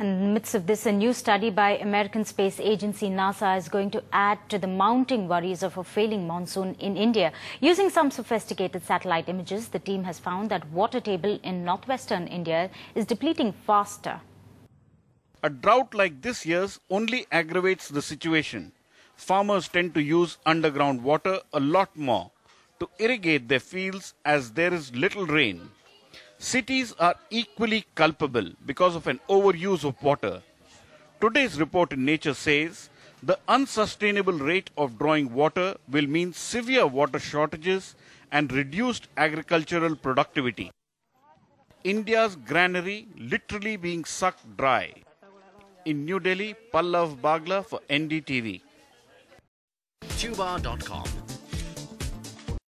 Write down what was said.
And in the midst of this, a new study by American space agency NASA is going to add to the mounting worries of a failing monsoon in India. Using some sophisticated satellite images, the team has found that water table in northwestern India is depleting faster. A drought like this year's only aggravates the situation. Farmers tend to use underground water a lot more to irrigate their fields as there is little rain cities are equally culpable because of an overuse of water. Today's report in Nature says the unsustainable rate of drawing water will mean severe water shortages and reduced agricultural productivity. India's granary literally being sucked dry. In New Delhi, Pallav Bagla for NDTV. Tuba.com